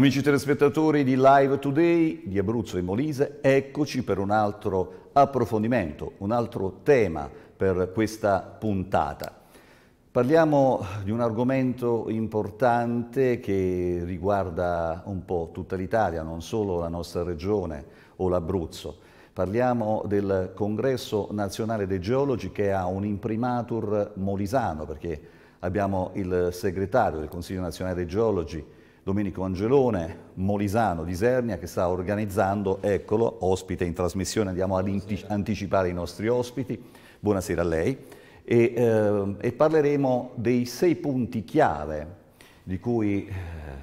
Amici telespettatori di Live Today di Abruzzo e Molise, eccoci per un altro approfondimento, un altro tema per questa puntata. Parliamo di un argomento importante che riguarda un po' tutta l'Italia, non solo la nostra regione o l'Abruzzo. Parliamo del Congresso Nazionale dei Geologi che ha un imprimatur molisano perché abbiamo il segretario del Consiglio Nazionale dei Geologi Domenico Angelone, Molisano di Sernia, che sta organizzando, eccolo, ospite in trasmissione, andiamo ad anticipare i nostri ospiti. Buonasera a lei. E, eh, e parleremo dei sei punti chiave di cui eh,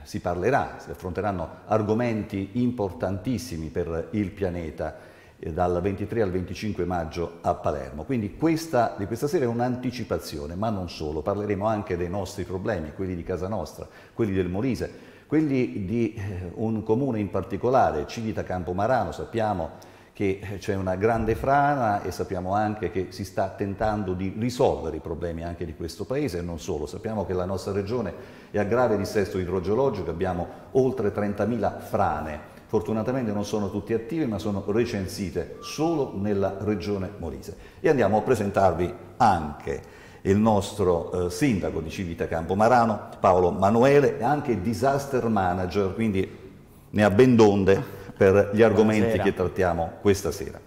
si parlerà, si affronteranno argomenti importantissimi per il pianeta eh, dal 23 al 25 maggio a Palermo. Quindi questa di questa sera è un'anticipazione, ma non solo, parleremo anche dei nostri problemi, quelli di casa nostra, quelli del Molise, quelli di eh, un comune in particolare, Civita Campomarano, sappiamo che eh, c'è una grande frana e sappiamo anche che si sta tentando di risolvere i problemi anche di questo paese e non solo. Sappiamo che la nostra regione è a grave dissesto idrogeologico, abbiamo oltre 30.000 frane Fortunatamente non sono tutti attivi ma sono recensite solo nella regione Molise. E andiamo a presentarvi anche il nostro eh, sindaco di Civita Campomarano, Paolo Manuele, e anche disaster manager, quindi ne ha ben donde per gli argomenti Buonasera. che trattiamo questa sera.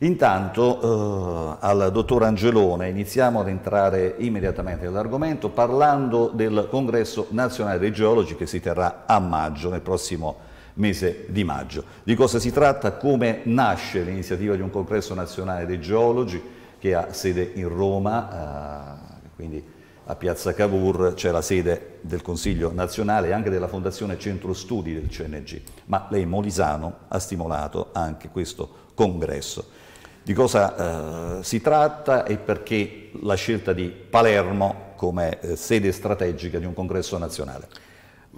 Intanto eh, al dottor Angelone iniziamo ad entrare immediatamente nell'argomento parlando del congresso nazionale dei geologi che si terrà a maggio, nel prossimo mese di maggio. Di cosa si tratta? Come nasce l'iniziativa di un congresso nazionale dei geologi che ha sede in Roma, eh, quindi a Piazza Cavour c'è la sede del Consiglio nazionale e anche della Fondazione Centro Studi del CNG, ma lei Molisano ha stimolato anche questo congresso. Di cosa eh, si tratta e perché la scelta di Palermo come eh, sede strategica di un congresso nazionale?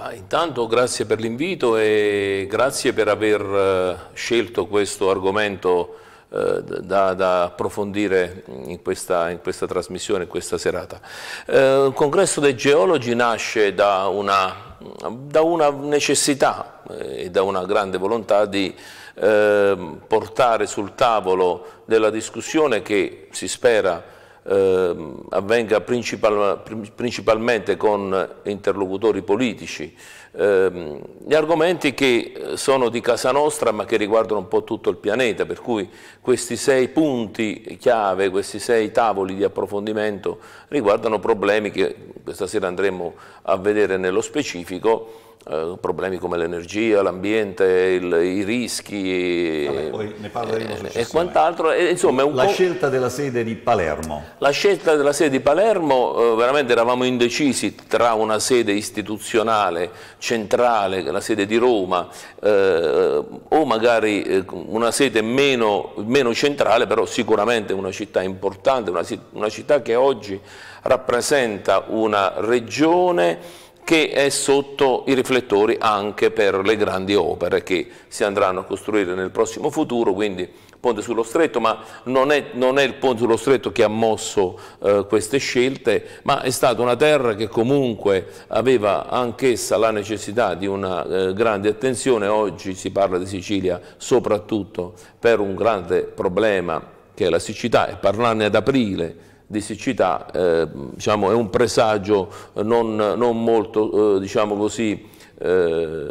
Ma intanto grazie per l'invito e grazie per aver eh, scelto questo argomento eh, da, da, approfondire in questa, in questa, trasmissione, in questa serata. Eh, il congresso dei geologi nasce da una, da una necessità eh, e da una grande volontà di eh, portare sul tavolo della discussione che si spera eh, avvenga principal, principalmente con interlocutori politici, eh, gli argomenti che eh, sono di casa nostra ma che riguardano un po' tutto il pianeta, per cui questi sei punti chiave, questi sei tavoli di approfondimento riguardano problemi che questa sera andremo a vedere nello specifico eh, problemi come l'energia, l'ambiente, i rischi Vabbè, e, eh, e quant'altro. insomma, la scelta della sede di Palermo. La scelta della sede di Palermo, eh, veramente eravamo indecisi tra una sede istituzionale centrale, la sede di Roma, eh, o magari eh, una sede meno, meno, centrale, però sicuramente una città importante, una, una città che oggi rappresenta una regione che è sotto i riflettori anche per le grandi opere che si andranno a costruire nel prossimo futuro, quindi ponte sullo stretto, ma non è, non è il ponte sullo stretto che ha mosso eh, queste scelte, ma è stata una terra che comunque aveva anch'essa la necessità di una eh, grande attenzione, oggi si parla di Sicilia soprattutto per un grande problema che è la siccità e parlarne ad aprile di siccità eh, diciamo, è un presagio non, non molto eh, diciamo così, eh,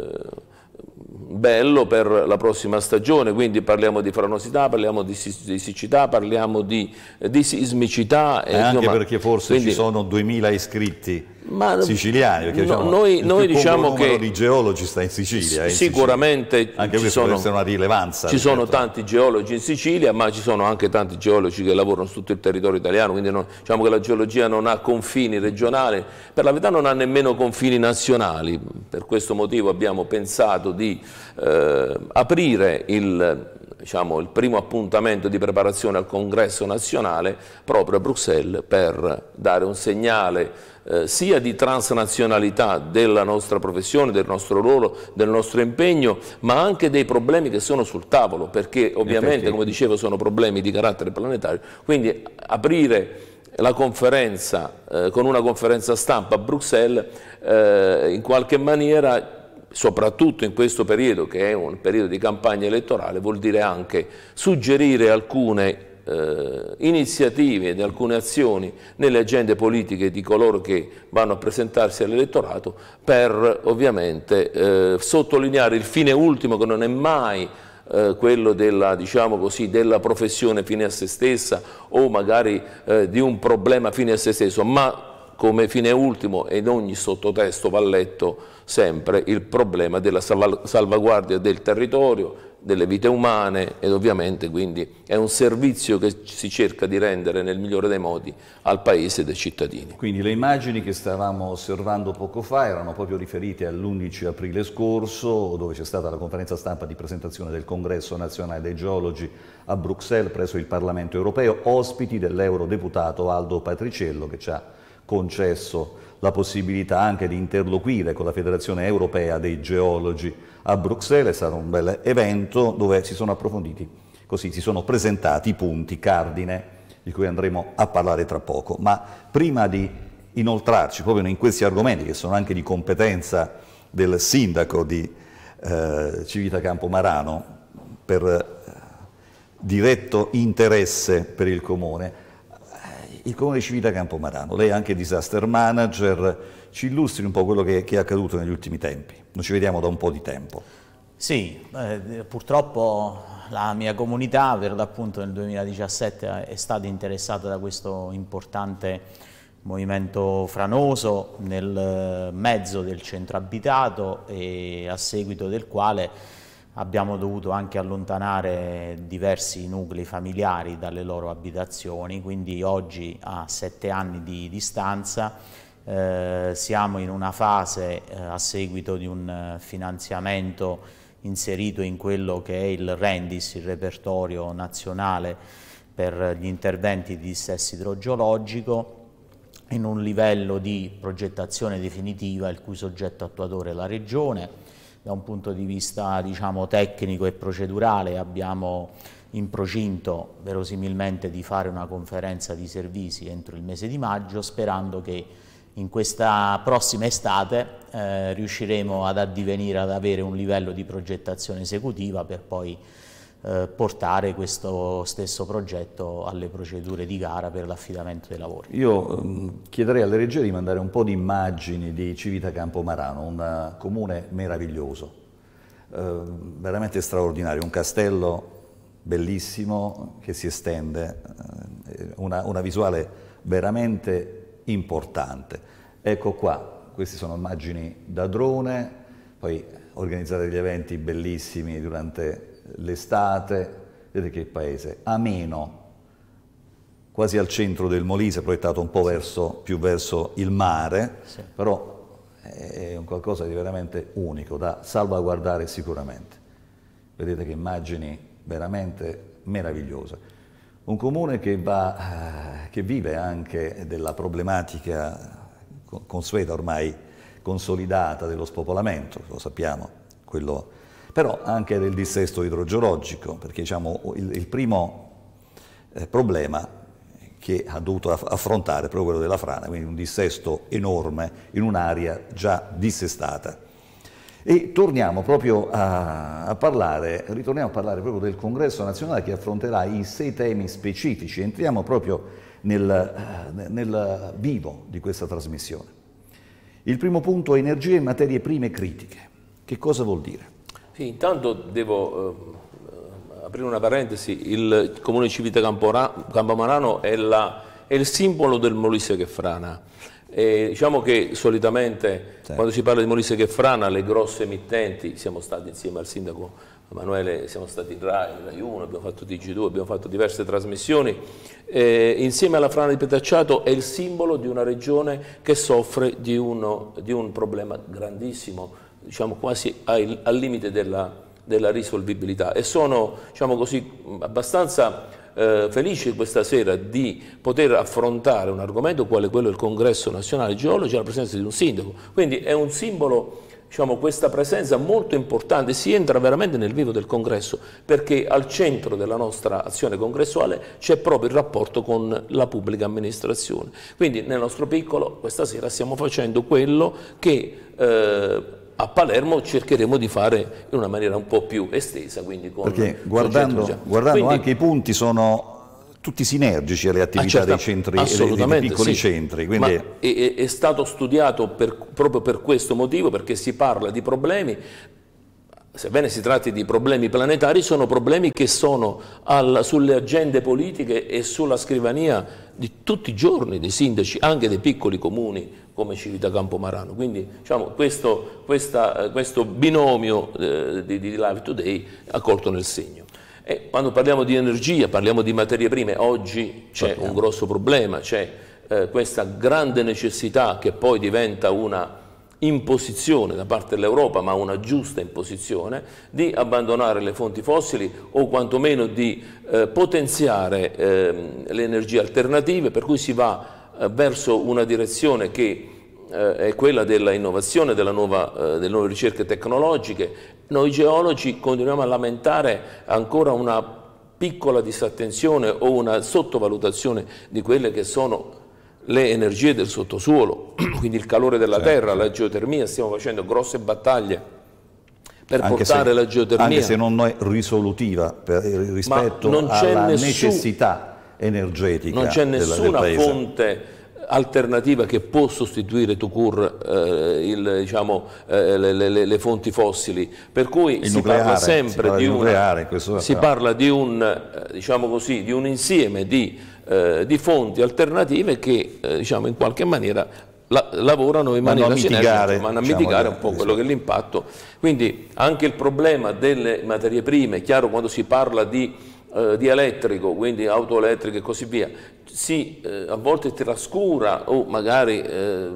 bello per la prossima stagione, quindi parliamo di franosità, parliamo di, di siccità, parliamo di, di sismicità. E eh, anche insomma, perché forse quindi, ci sono 2000 iscritti ma, siciliani, perché no, diciamo, noi, noi diciamo che di geologi sta in Sicilia. In sicuramente Sicilia. anche ci sono, una rilevanza. Ci sono certo. tanti geologi in Sicilia, ma ci sono anche tanti geologi che lavorano su tutto il territorio italiano, quindi non, diciamo che la geologia non ha confini regionali, per la verità non ha nemmeno confini nazionali. Per questo motivo abbiamo pensato di eh, aprire il diciamo, il primo appuntamento di preparazione al congresso nazionale proprio a Bruxelles per dare un segnale eh, sia di transnazionalità della nostra professione, del nostro ruolo, del nostro impegno, ma anche dei problemi che sono sul tavolo, perché ovviamente, come dicevo, sono problemi di carattere planetario. Quindi aprire la conferenza eh, con una conferenza stampa a Bruxelles eh, in qualche maniera soprattutto in questo periodo che è un periodo di campagna elettorale, vuol dire anche suggerire alcune eh, iniziative ed alcune azioni nelle agende politiche di coloro che vanno a presentarsi all'elettorato per ovviamente eh, sottolineare il fine ultimo che non è mai eh, quello della, diciamo così, della, professione fine a se stessa o magari eh, di un problema fine a se stesso, ma come fine ultimo in ogni sottotesto va letto sempre il problema della salvaguardia del territorio, delle vite umane ed ovviamente quindi è un servizio che si cerca di rendere nel migliore dei modi al paese e ai cittadini. Quindi le immagini che stavamo osservando poco fa erano proprio riferite all'11 aprile scorso dove c'è stata la conferenza stampa di presentazione del congresso nazionale dei geologi a Bruxelles presso il Parlamento europeo, ospiti dell'eurodeputato Aldo Patriciello che ci ha concesso la possibilità anche di interloquire con la Federazione Europea dei Geologi a Bruxelles, sarà un bel evento dove si sono approfonditi, così si sono presentati i punti cardine di cui andremo a parlare tra poco. Ma prima di inoltrarci proprio in questi argomenti che sono anche di competenza del sindaco di eh, Civitacampo Marano per eh, diretto interesse per il comune, il comune di Civita Campomarano. Lei è anche disaster manager, ci illustri un po' quello che, che, è accaduto negli ultimi tempi. Non ci vediamo da un po' di tempo. Sì, eh, purtroppo la mia comunità per l'appunto nel 2017 è stata interessata da questo importante movimento franoso nel mezzo del centro abitato e a seguito del quale abbiamo dovuto anche allontanare diversi nuclei familiari dalle loro abitazioni, quindi oggi a sette anni di distanza eh, siamo in una fase eh, a seguito di un eh, finanziamento inserito in quello che è il RENDIS, il repertorio nazionale per gli interventi di dissesto idrogeologico, in un livello di progettazione definitiva il cui soggetto attuatore è la Regione, da un punto di vista diciamo, tecnico e procedurale abbiamo in procinto verosimilmente di fare una conferenza di servizi entro il mese di maggio sperando che in questa prossima estate eh, riusciremo ad addivenire ad avere un livello di progettazione esecutiva per poi eh, portare questo stesso progetto alle procedure di gara per l'affidamento dei lavori. Io ehm, chiederei alla regia di mandare un po' di immagini di Civita Campomarano, un eh, comune meraviglioso, ehm, veramente straordinario, un castello bellissimo che si estende, eh, una, una visuale veramente importante. Ecco qua, queste sono immagini da drone, poi organizzate degli eventi bellissimi durante l'estate, vedete che paese, Ameno, quasi al centro del Molise, proiettato un po' verso, più verso il mare, sì. però è un qualcosa di veramente unico, da salvaguardare sicuramente. Vedete che immagini veramente meravigliose. Un comune che, va, eh, che vive anche della problematica consueta ormai consolidata dello spopolamento, lo sappiamo, quello però anche del dissesto idrogeologico, perché diciamo, il, il, primo eh, problema che ha dovuto affrontare è proprio quello della frana, quindi un dissesto enorme in un'area già dissestata. E torniamo proprio a, a, parlare, ritorniamo a parlare proprio del congresso nazionale che affronterà i sei temi specifici, entriamo proprio nel, eh, nel vivo di questa trasmissione. Il primo punto è energie e materie prime critiche. Che cosa vuol dire? Sì, intanto devo eh, aprire una parentesi, il comune civile Campomarano è, la, è il simbolo del Molise che frana. E diciamo che solitamente sì. quando si parla di Molise che frana le grosse emittenti, siamo stati insieme al sindaco Emanuele, siamo stati in Rai, Rai 1, abbiamo fatto TG2, abbiamo fatto diverse trasmissioni, eh, insieme alla frana di Petacciato è il simbolo di una regione che soffre di, uno, di un problema grandissimo diciamo, quasi al, al limite della, della, risolvibilità e sono diciamo così, abbastanza eh, felice questa sera di poter affrontare un argomento quale quello del Congresso Nazionale Geologi alla presenza di un sindaco, quindi è un simbolo diciamo, questa presenza molto importante, si entra veramente nel vivo del congresso perché al centro della nostra azione congressuale c'è proprio il rapporto con la pubblica amministrazione. Quindi nel nostro piccolo questa sera stiamo facendo quello che eh, a Palermo cercheremo di fare in una maniera un po' più estesa. Perché certo guardando, guardando quindi, anche i punti sono tutti sinergici alle ah, attività certa, dei, centri, dei piccoli sì. centri. Quindi... È, è, stato studiato per, proprio per questo motivo, perché si parla di problemi sebbene si tratti di problemi planetari, sono problemi che sono alla, sulle agende politiche e sulla scrivania di tutti i giorni dei sindaci, anche dei piccoli comuni come Civita Campomarano. Quindi diciamo, questo, questa, eh, questo, binomio eh, di, di Live Today ha colto nel segno. E quando parliamo di energia, parliamo di materie prime, oggi c'è un grosso problema, c'è eh, questa grande necessità che poi diventa una imposizione da parte dell'Europa, ma una giusta imposizione, di abbandonare le fonti fossili o quantomeno di eh, potenziare eh, le energie alternative, per cui si va eh, verso una direzione che eh, è quella dell'innovazione, eh, delle nuove ricerche tecnologiche. Noi geologi continuiamo a lamentare ancora una piccola disattenzione o una sottovalutazione di quelle che sono le energie del sottosuolo, quindi il calore della certo. terra, la certo. geotermia, stiamo facendo grosse battaglie per anche portare se, la geotermia. Anche se non è risolutiva per, rispetto alla nessun, necessità energetica Non c'è nessuna del fonte alternativa che può sostituire Tucur eh, il, diciamo, eh, le, le, le, fonti fossili, per cui si, nucleare, parla si parla sempre di, una, si parla di, un, eh, diciamo così, di un insieme di eh, di fonti alternative che eh, diciamo, in qualche maniera la, lavorano in maniera sinergica, ma a diciamo, mitigare un po' quello che è l'impatto. Quindi anche il problema delle materie prime, è chiaro quando si parla di, eh, di elettrico, quindi auto elettriche e così via, si eh, a volte trascura o magari eh,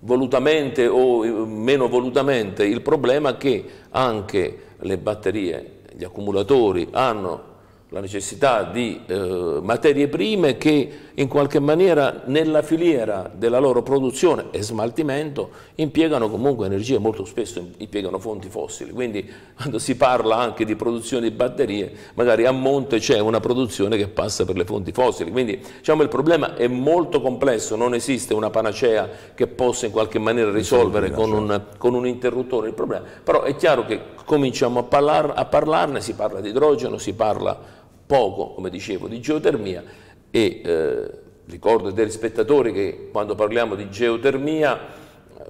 volutamente o eh, meno volutamente il problema che anche le batterie, gli accumulatori hanno la necessità di eh, materie prime che in qualche maniera nella filiera della loro produzione e smaltimento impiegano comunque energie, molto spesso impiegano fonti fossili, quindi quando si parla anche di produzione di batterie, magari a monte c'è una produzione che passa per le fonti fossili, quindi diciamo il problema è molto complesso, non esiste una panacea che possa in qualche maniera esatto, risolvere con un, con un interruttore il problema, però è chiaro che cominciamo a, parlar, a parlarne, si parla di idrogeno, si parla poco, come dicevo, di geotermia e eh, ricordo ai telespettatori che quando parliamo di geotermia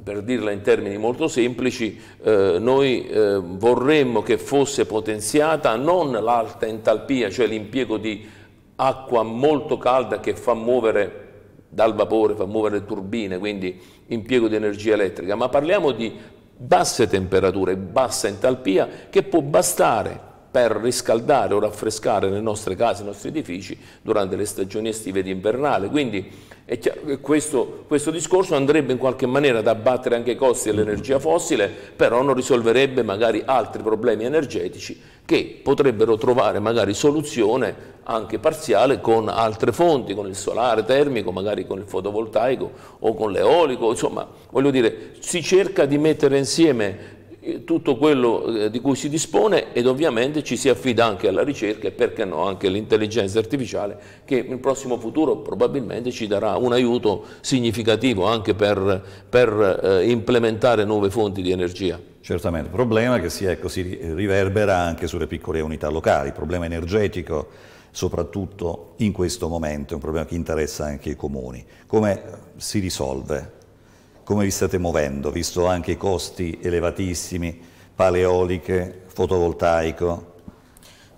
per dirla in termini molto semplici, eh, noi eh, vorremmo che fosse potenziata non l'alta entalpia, cioè l'impiego di acqua molto calda che fa muovere dal vapore, fa muovere le turbine, quindi impiego di energia elettrica, ma parliamo di basse temperature, bassa entalpia che può bastare per riscaldare o raffrescare le nostre case, i nostri edifici durante le stagioni estive ed invernali. Quindi eh, questo, questo, discorso andrebbe in qualche maniera ad abbattere anche i costi dell'energia fossile, però non risolverebbe magari altri problemi energetici che potrebbero trovare magari soluzione anche parziale con altre fonti, con il solare termico, magari con il fotovoltaico o con l'eolico, insomma voglio dire si cerca di mettere insieme eh, tutto quello eh, di cui si dispone ed ovviamente ci si affida anche alla ricerca e perché no anche all'intelligenza artificiale che nel prossimo futuro probabilmente ci darà un aiuto significativo anche per, per eh, implementare nuove fonti di energia. Certamente, il problema che si, ecco, si riverbera anche sulle piccole unità locali, il problema energetico soprattutto in questo momento è un problema che interessa anche i comuni. Come si risolve? come vi state muovendo, visto anche i costi elevatissimi, paleoliche, fotovoltaico?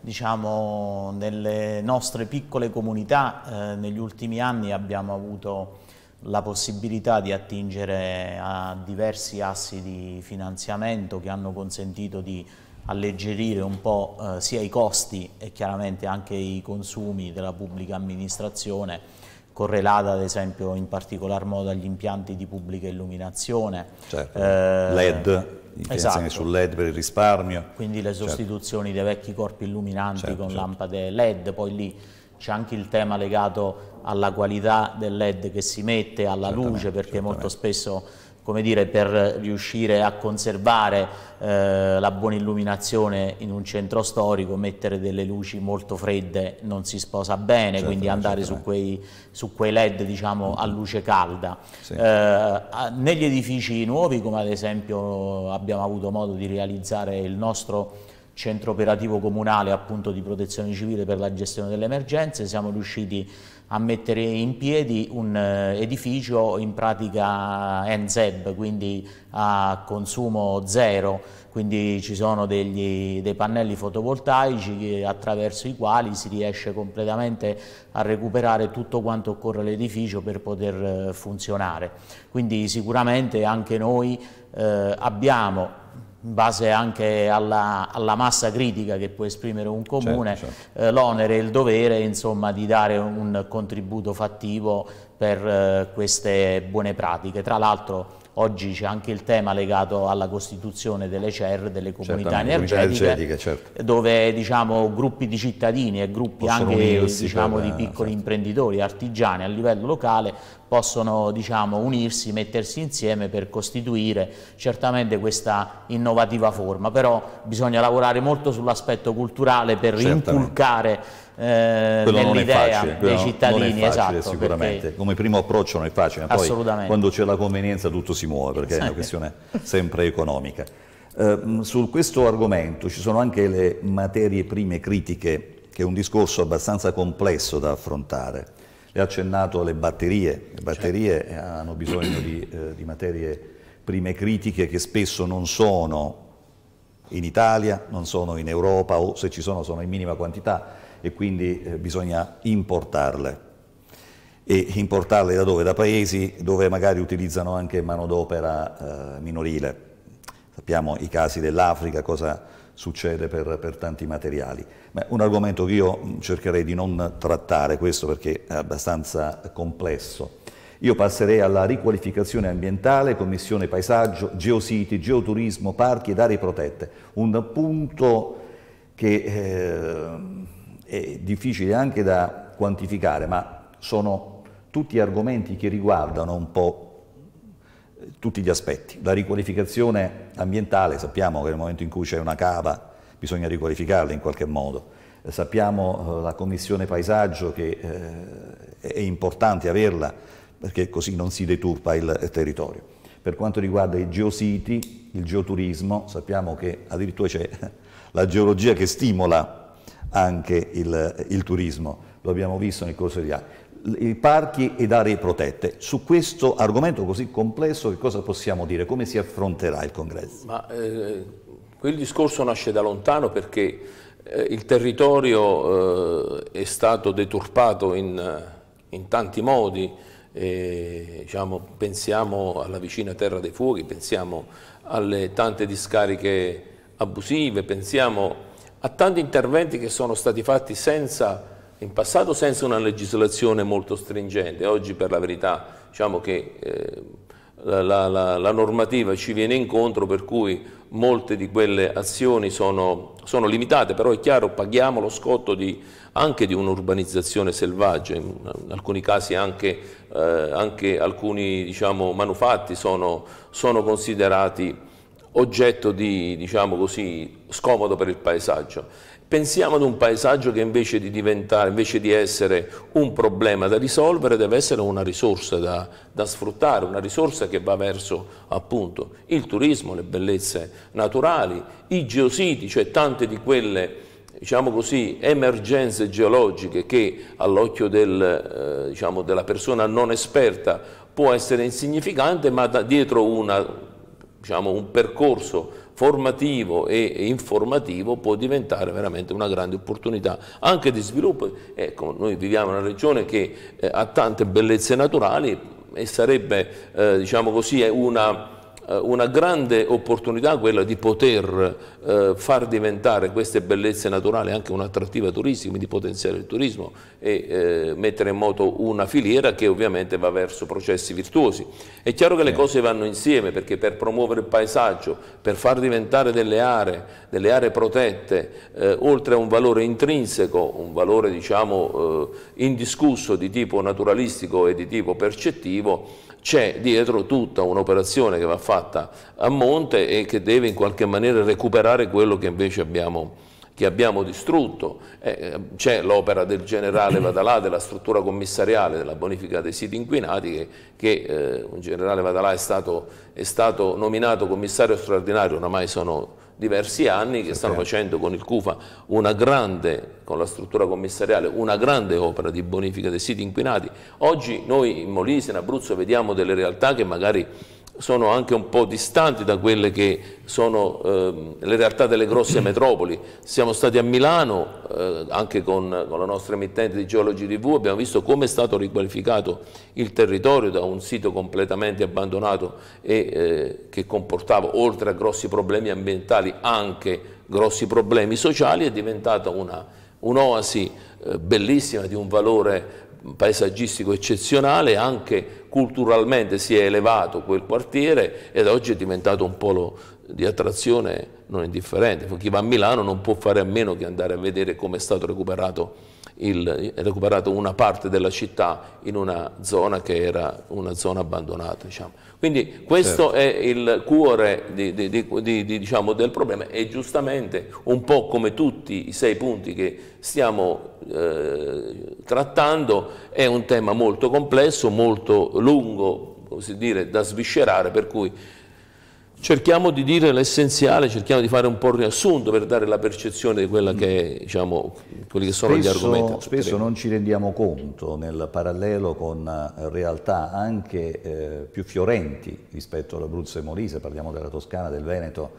Diciamo, nelle nostre piccole comunità eh, negli ultimi anni abbiamo avuto la possibilità di attingere a diversi assi di finanziamento che hanno consentito di alleggerire un po' eh, sia i costi e chiaramente anche i consumi della pubblica amministrazione correlata ad esempio in particolar modo agli impianti di pubblica illuminazione. Certo. Eh, LED, esatto. sul LED per il risparmio. Quindi le certo. sostituzioni certo. dei vecchi corpi illuminanti certo, con certo. lampade LED, poi lì c'è anche il tema legato alla qualità del LED che si mette, alla certamente, luce, perché certamente. molto spesso come dire, per riuscire a conservare eh, la buona illuminazione in un centro storico, mettere delle luci molto fredde non si sposa bene, certo, quindi andare certo. su, quei, su, quei, LED diciamo, a luce calda. Sì. Eh, negli edifici nuovi, come ad esempio abbiamo avuto modo di realizzare il nostro centro operativo comunale appunto di protezione civile per la gestione delle emergenze, siamo riusciti a mettere in piedi un eh, edificio in pratica NZEB, quindi a consumo zero, quindi ci sono degli, dei pannelli fotovoltaici attraverso i quali si riesce completamente a recuperare tutto quanto occorre all'edificio per poter eh, funzionare. Quindi sicuramente anche noi eh, abbiamo in base anche alla, alla, massa critica che può esprimere un certo, comune, certo, certo. eh, l'onere e il dovere insomma, di dare un contributo fattivo per eh, queste buone pratiche. Tra l'altro Oggi c'è anche il tema legato alla costituzione delle CER, delle comunità energetiche, certo. dove diciamo, gruppi di cittadini e gruppi Possono anche diciamo, per, certo. di eh, piccoli certo. imprenditori, artigiani a livello locale possono diciamo, unirsi, mettersi insieme per costituire certamente questa innovativa forma, però bisogna lavorare molto sull'aspetto culturale per certamente eh, nell'idea dei cittadini. Non è facile, esatto, sicuramente. Perché... Come primo approccio non è facile, poi quando c'è la convenienza tutto si muove, perché è una questione sempre economica. Eh, mm, su questo argomento ci sono anche le materie prime critiche, che è un discorso abbastanza complesso da affrontare. Le ha accennato alle batterie, le batterie certo. hanno bisogno di, eh, di materie prime critiche che spesso non sono in Italia, non sono in Europa o se ci sono sono in minima quantità e quindi eh, bisogna importarle. E importarle da dove? Da paesi dove magari utilizzano anche manodopera eh, minorile. Sappiamo i casi dell'Africa, cosa succede per, per tanti materiali. Ma un argomento che io mm, cercherei di non trattare, questo perché è abbastanza complesso. Io passerei alla riqualificazione ambientale, commissione paesaggio, geositi, geoturismo, parchi ed aree protette. Un punto che eh, eh, difficili anche da quantificare, ma sono tutti argomenti che riguardano un po' tutti gli aspetti. La riqualificazione ambientale, sappiamo che nel momento in cui c'è una cava bisogna riqualificarla in qualche modo. Sappiamo eh, la commissione paesaggio che eh, è importante averla perché così non si deturpa il eh, territorio. Per quanto riguarda i geositi, il geoturismo, sappiamo che addirittura c'è la geologia che stimola anche il, il turismo, lo abbiamo visto nel corso degli anni. I parchi ed aree protette, su questo argomento così complesso che cosa possiamo dire? Come si affronterà il congresso? Ma, eh, quel discorso nasce da lontano perché eh, il territorio eh, è stato deturpato in, in tanti modi, e, diciamo, pensiamo alla vicina Terra dei Fuochi, pensiamo alle tante discariche abusive, pensiamo a tanti interventi che sono stati fatti senza, in passato senza una legislazione molto stringente. Oggi per la verità diciamo che eh, la, la, la, normativa ci viene incontro per cui molte di quelle azioni sono, sono limitate, però è chiaro paghiamo lo scotto di, anche di un'urbanizzazione selvaggia, in, in, alcuni casi anche, eh, anche alcuni diciamo, manufatti sono, sono considerati oggetto di, diciamo così, scomodo per il paesaggio. Pensiamo ad un paesaggio che invece di, invece di essere un problema da risolvere, deve essere una risorsa da, da, sfruttare, una risorsa che va verso appunto il turismo, le bellezze naturali, i geositi, cioè tante di quelle diciamo così, emergenze geologiche che all'occhio del, eh, diciamo, della persona non esperta può essere insignificante, ma dietro una diciamo, un percorso formativo e informativo può diventare veramente una grande opportunità anche di sviluppo. Ecco, noi viviamo in una regione che eh, ha tante bellezze naturali e sarebbe eh, diciamo così, una eh, una grande opportunità quella di poter eh, far diventare queste bellezze naturali anche un'attrattiva turistica, quindi potenziare il turismo e eh, mettere in moto una filiera che ovviamente va verso processi virtuosi. È chiaro che le cose vanno insieme perché per promuovere il paesaggio, per far diventare delle aree, delle aree protette, eh, oltre a un valore intrinseco, un valore diciamo eh, indiscusso di tipo naturalistico e di tipo percettivo, c'è dietro tutta un'operazione che va fatta a monte e che deve in qualche maniera recuperare quello che invece abbiamo, che abbiamo distrutto. Eh, c'è l'opera del generale Vadalà, della struttura commissariale della bonifica dei siti inquinati, che, che eh, un generale Vadalà è stato, è stato nominato commissario straordinario, oramai sono diversi anni che stanno facendo con il CUFA una grande, con la struttura commissariale, una grande opera di bonifica dei siti inquinati. Oggi noi in Molise, in Abruzzo, vediamo delle realtà che magari sono anche un po' distanti da quelle che sono eh, le realtà delle grosse mm. metropoli. Siamo stati a Milano, eh, anche con, con, la nostra emittente di Geologi TV, abbiamo visto come è stato riqualificato il territorio da un sito completamente abbandonato e eh, che comportava, oltre a grossi problemi ambientali, anche grossi problemi sociali, è diventata un'oasi un eh, bellissima di un valore paesaggistico eccezionale, anche culturalmente si è elevato quel quartiere ed oggi è diventato un polo di attrazione non indifferente. Chi va a Milano non può fare a meno che andare a vedere come è stato recuperato il, recuperato una parte della città in una zona che era una zona abbandonata. Diciamo. Quindi questo certo. è il cuore di, di, di, diciamo, del problema e giustamente un po' come tutti i sei punti che stiamo eh, trattando è un tema molto complesso, molto lungo, così dire, da sviscerare, per cui Cerchiamo di dire l'essenziale, cerchiamo di fare un po' il riassunto per dare la percezione di che, diciamo, quelli che sono spesso, gli argomenti. Spesso non ci rendiamo conto nel parallelo con eh, realtà anche eh, più fiorenti rispetto all'Abruzzo e Molise, parliamo della Toscana, del Veneto,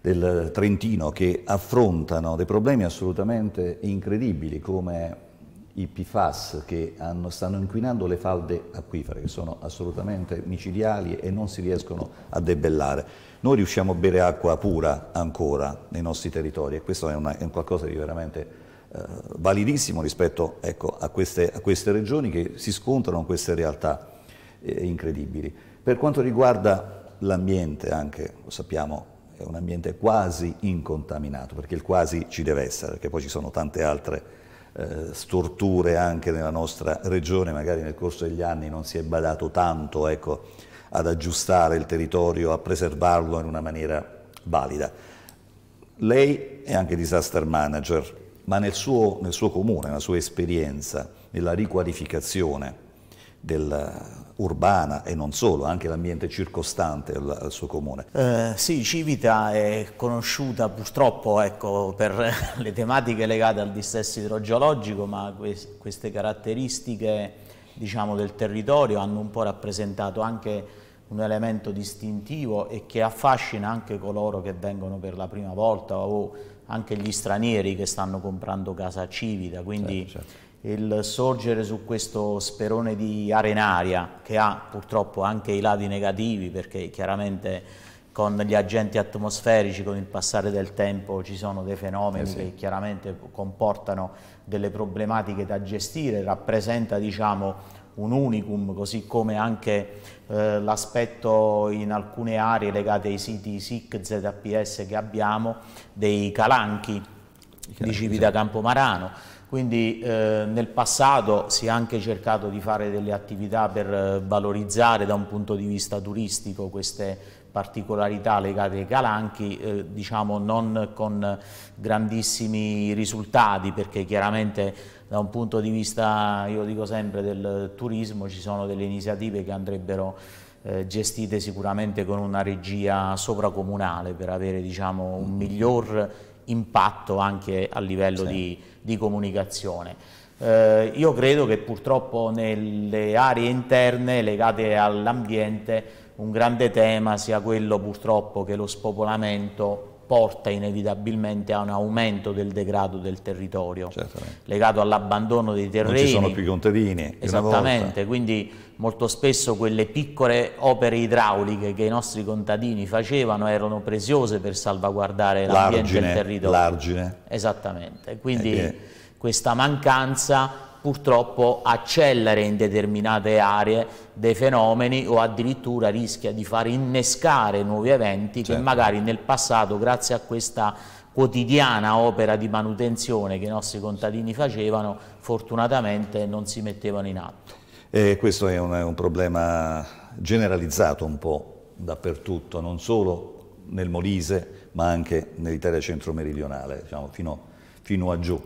del Trentino, che affrontano dei problemi assolutamente incredibili come i PFAS che hanno, stanno inquinando le falde acquifere, che sono assolutamente micidiali e non si riescono a debellare. Noi riusciamo a bere acqua pura ancora nei nostri territori e questo è, una, è qualcosa di veramente eh, validissimo rispetto ecco, a, queste, a, queste, regioni che si scontrano con queste realtà eh, incredibili. Per quanto riguarda l'ambiente anche, lo sappiamo, è un ambiente quasi incontaminato, perché il quasi ci deve essere, perché poi ci sono tante altre regioni eh, storture anche nella nostra regione, magari nel corso degli anni non si è badato tanto ecco, ad aggiustare il territorio, a preservarlo in una maniera valida. Lei è anche disaster manager, ma nel suo, nel suo comune, nella sua esperienza, nella riqualificazione del, urbana e non solo, anche l'ambiente circostante al, al suo comune. Eh, sì, Civita è conosciuta purtroppo ecco, per le tematiche legate al dissesto idrogeologico, ma que queste caratteristiche diciamo, del territorio hanno un po' rappresentato anche un elemento distintivo e che affascina anche coloro che vengono per la prima volta o anche gli stranieri che stanno comprando casa a Civita, quindi certo, certo il sorgere su questo sperone di arenaria che ha purtroppo anche i lati negativi perché chiaramente con gli agenti atmosferici, con il passare del tempo ci sono dei fenomeni eh sì. che chiaramente comportano delle problematiche da gestire, rappresenta diciamo un unicum, così come anche eh, l'aspetto in alcune aree legate ai siti SIC, ZPS che abbiamo, dei calanchi, calanchi di Civita Campomarano quindi eh, nel passato si è anche cercato di fare delle attività per eh, valorizzare da un punto di vista turistico queste particolarità legate ai calanchi, eh, diciamo non con grandissimi risultati perché chiaramente da un punto di vista, io dico sempre, del turismo ci sono delle iniziative che andrebbero eh, gestite sicuramente con una regia sovracomunale per avere diciamo, un miglior impatto anche a livello sì. di di comunicazione. Eh, io credo che purtroppo nelle aree interne legate all'ambiente un grande tema sia quello purtroppo che lo spopolamento porta inevitabilmente a un aumento del degrado del territorio, Certamente. legato all'abbandono dei terreni. Non ci sono più contadini. Esattamente, quindi molto spesso quelle piccole opere idrauliche che i nostri contadini facevano erano preziose per salvaguardare l'ambiente e il territorio. L'argine. Esattamente, quindi eh, questa mancanza purtroppo accelere in determinate aree dei fenomeni o addirittura rischia di far innescare nuovi eventi certo. che magari nel passato grazie a questa quotidiana opera di manutenzione che i nostri contadini facevano fortunatamente non si mettevano in atto. E questo è un, è un problema generalizzato un po' dappertutto, non solo nel Molise ma anche nell'Italia centro-meridionale, diciamo, fino, fino a giù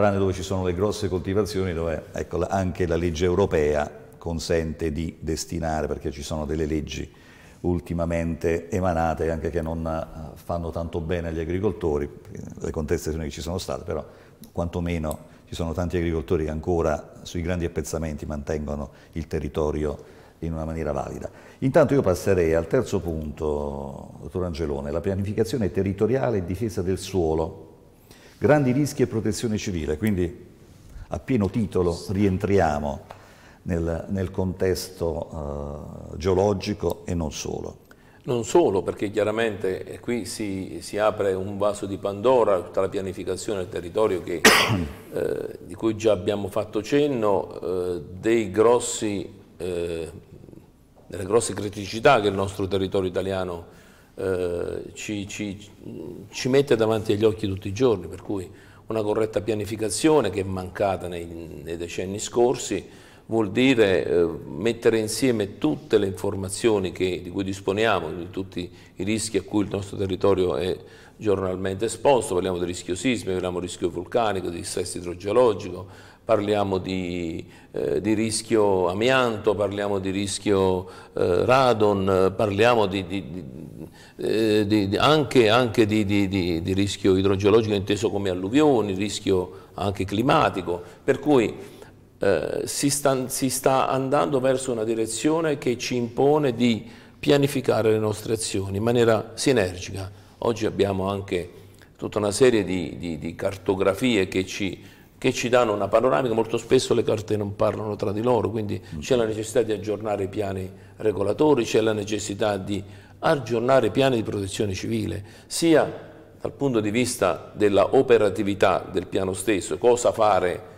tranne dove ci sono le grosse coltivazioni, dove ecco, anche la legge europea consente di destinare, perché ci sono delle leggi ultimamente emanate anche che non eh, fanno tanto bene agli agricoltori, le contestazioni che ci sono state, però quantomeno ci sono tanti agricoltori che ancora sui grandi appezzamenti mantengono il territorio in una maniera valida. Intanto io passerei al terzo punto, dottor Angelone, la pianificazione territoriale e difesa del suolo grandi rischi e protezione civile, quindi a pieno titolo rientriamo nel, nel contesto uh, geologico e non solo. Non solo, perché chiaramente eh, qui si, si, apre un vaso di Pandora, tutta la pianificazione del territorio che, eh, di cui già abbiamo fatto cenno, eh, grossi, eh, delle grosse criticità che il nostro territorio italiano ha eh, ci, ci, ci, mette davanti agli occhi tutti i giorni, per cui una corretta pianificazione che è mancata nei, nei decenni scorsi vuol dire eh, mettere insieme tutte le informazioni che, di cui disponiamo, di tutti i rischi a cui il nostro territorio è giornalmente esposto, parliamo di rischio sismico, parliamo di rischio vulcanico, di dissesto idrogeologico, parliamo di, eh, di, rischio amianto, parliamo di rischio eh, radon, parliamo di, di, eh, anche, anche di, rischio idrogeologico inteso come alluvioni, rischio anche climatico, per cui eh, si, sta, si sta andando verso una direzione che ci impone di pianificare le nostre azioni in maniera sinergica Oggi abbiamo anche tutta una serie di, di, di cartografie che ci, che ci, danno una panoramica, molto spesso le carte non parlano tra di loro, quindi mm. c'è la necessità di aggiornare i piani regolatori, c'è la necessità di aggiornare i piani di protezione civile, sia dal punto di vista della operatività del piano stesso, cosa fare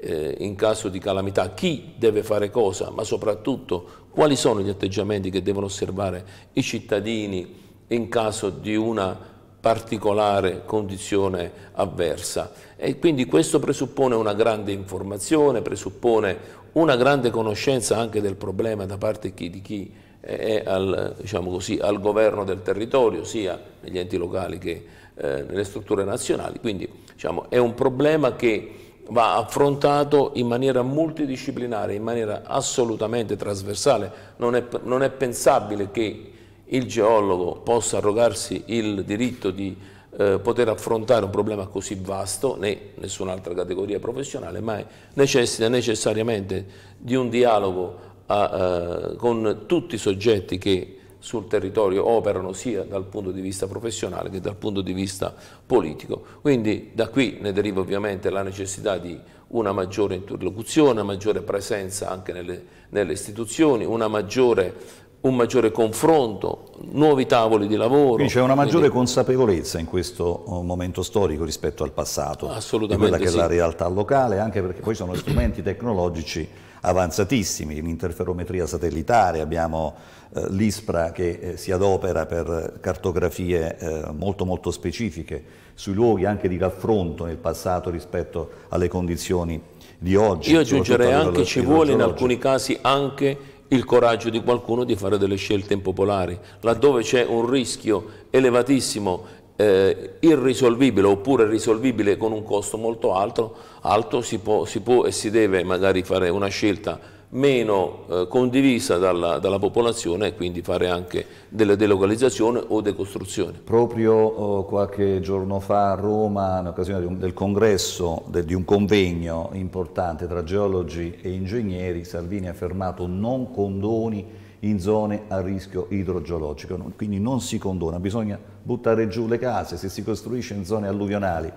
eh, in caso di calamità, chi deve fare cosa, ma soprattutto quali sono gli atteggiamenti che devono osservare i cittadini, in caso di una particolare condizione avversa. E quindi questo presuppone una grande informazione, presuppone una grande conoscenza anche del problema da parte di chi è al, diciamo così, al governo del territorio, sia negli enti locali che eh, nelle strutture nazionali. Quindi diciamo, è un problema che va affrontato in maniera multidisciplinare, in maniera assolutamente trasversale. Non è, non è pensabile che il geologo possa arrogarsi il diritto di eh, poter affrontare un problema così vasto, né nessun'altra categoria professionale, ma necessita necessariamente di un dialogo a, eh, con tutti i soggetti che sul territorio operano sia dal punto di vista professionale che dal punto di vista politico. Quindi da qui ne deriva ovviamente la necessità di una maggiore interlocuzione, una maggiore presenza anche nelle, nelle istituzioni, una maggiore un maggiore confronto, nuovi tavoli di lavoro. Quindi c'è una maggiore quindi... consapevolezza in questo oh, momento storico rispetto al passato, Assolutamente di quella che sì. è la realtà locale, anche perché poi sono strumenti tecnologici avanzatissimi, l'interferometria satellitare, abbiamo eh, l'ISPRA che eh, si adopera per cartografie eh, molto molto specifiche sui luoghi anche di raffronto nel passato rispetto alle condizioni di oggi. Io aggiungerei anche ci vuole in alcuni casi anche il coraggio di qualcuno di fare delle scelte impopolari, laddove c'è un rischio elevatissimo, eh, irrisolvibile oppure risolvibile con un costo molto alto, alto si, può, si può e si deve magari fare una scelta meno eh, condivisa dalla, dalla, popolazione e quindi fare anche delle delocalizzazioni o decostruzioni. Proprio oh, qualche giorno fa a Roma, in occasione un, del congresso, de, di un convegno importante tra geologi e ingegneri, Salvini ha affermato non condoni in zone a rischio idrogeologico, quindi non si condona, bisogna buttare giù le case se si costruisce in zone alluvionali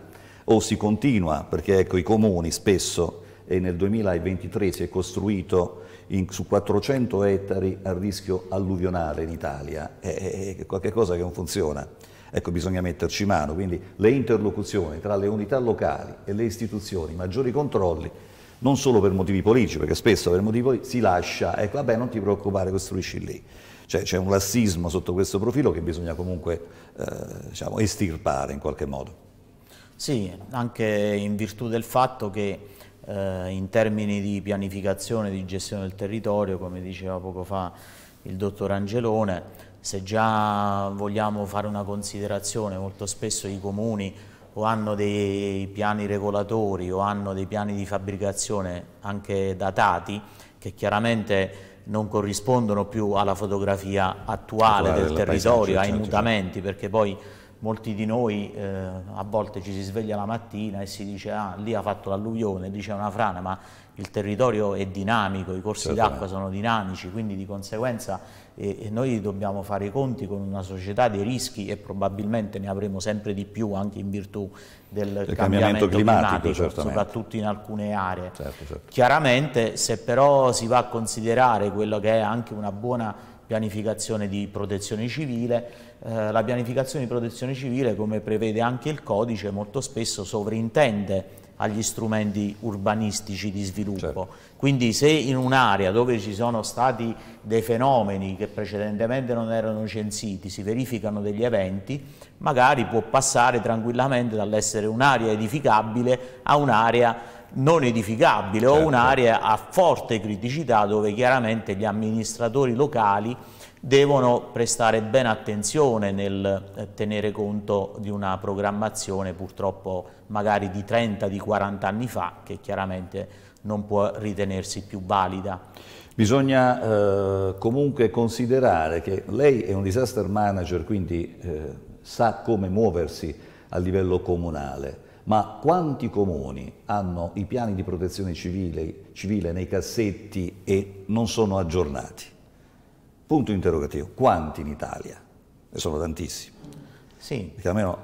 o si continua, perché ecco, i comuni spesso e nel 2023 si è costruito in, su 400 ettari a rischio alluvionale in Italia, è, è qualcosa che non funziona. Ecco, bisogna metterci mano, quindi le interlocuzioni tra le unità locali e le istituzioni, maggiori controlli, non solo per motivi politici, perché spesso per motivi politici si lascia, ecco, vabbè, non ti preoccupare, costruisci lì. Cioè, c'è un lassismo sotto questo profilo che bisogna comunque eh, diciamo, estirpare in qualche modo. Sì, anche in virtù del fatto che eh, in termini di pianificazione, e di gestione del territorio, come diceva poco fa il dottor Angelone, se già vogliamo fare una considerazione, molto spesso i comuni o hanno dei piani regolatori o hanno dei piani di fabbricazione anche datati che chiaramente non corrispondono più alla fotografia attuale, attuale del territorio, ai certo, mutamenti, certo. perché poi molti di noi eh, a volte ci si sveglia la mattina e si dice ah lì ha fatto l'alluvione, lì c'è una frana, ma il territorio è dinamico, i corsi certo. d'acqua sono dinamici, quindi di conseguenza eh, noi dobbiamo fare i conti con una società dei rischi e probabilmente ne avremo sempre di più anche in virtù del cambiamento, cambiamento, climatico, climatico soprattutto in alcune aree. Certo, certo. Chiaramente se però si va a considerare quello che è anche una buona pianificazione di protezione civile, eh, la pianificazione di protezione civile, come prevede anche il codice, molto spesso sovrintende agli strumenti urbanistici di sviluppo. Certo. Quindi se in un'area dove ci sono stati dei fenomeni che precedentemente non erano censiti, si verificano degli eventi, magari può passare tranquillamente dall'essere un'area edificabile a un'area non edificabile certo. o un'area a forte criticità dove chiaramente gli amministratori locali devono prestare ben attenzione nel eh, tenere conto di una programmazione purtroppo magari di 30, di 40 anni fa che chiaramente non può ritenersi più valida. Bisogna eh, comunque considerare che lei è un disaster manager, quindi eh, sa come muoversi a livello comunale, ma quanti comuni hanno i piani di protezione civile, civile nei cassetti e non sono aggiornati? Punto interrogativo. Quanti in Italia? E sono tantissimi. Sì. Perché almeno...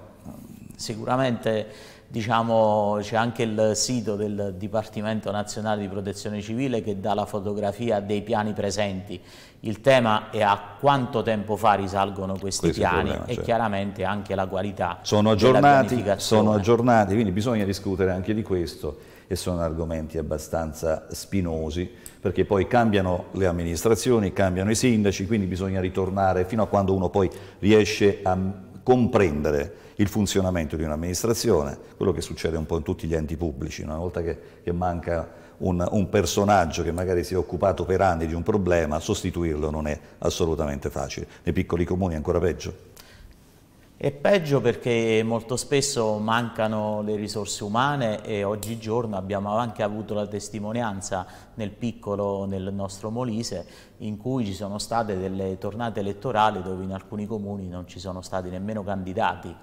Sicuramente diciamo, c'è anche il sito del Dipartimento Nazionale di Protezione Civile che dà la fotografia dei piani presenti. Il tema è a quanto tempo fa risalgono questi, questi piani problema, e certo. chiaramente anche la qualità sono aggiornati, sono aggiornati, quindi bisogna discutere anche di questo e sono argomenti abbastanza spinosi perché poi cambiano le amministrazioni, cambiano i sindaci, quindi bisogna ritornare fino a quando uno poi riesce a comprendere il funzionamento di un'amministrazione, quello che succede un po' in tutti gli enti pubblici, una volta che, che manca un, un, personaggio che magari si è occupato per anni di un problema, sostituirlo non è assolutamente facile, nei piccoli comuni è ancora peggio. È peggio perché molto spesso mancano le risorse umane e oggigiorno abbiamo anche avuto la testimonianza nel piccolo, nel nostro Molise, in cui ci sono state delle tornate elettorali dove in alcuni comuni non ci sono stati nemmeno candidati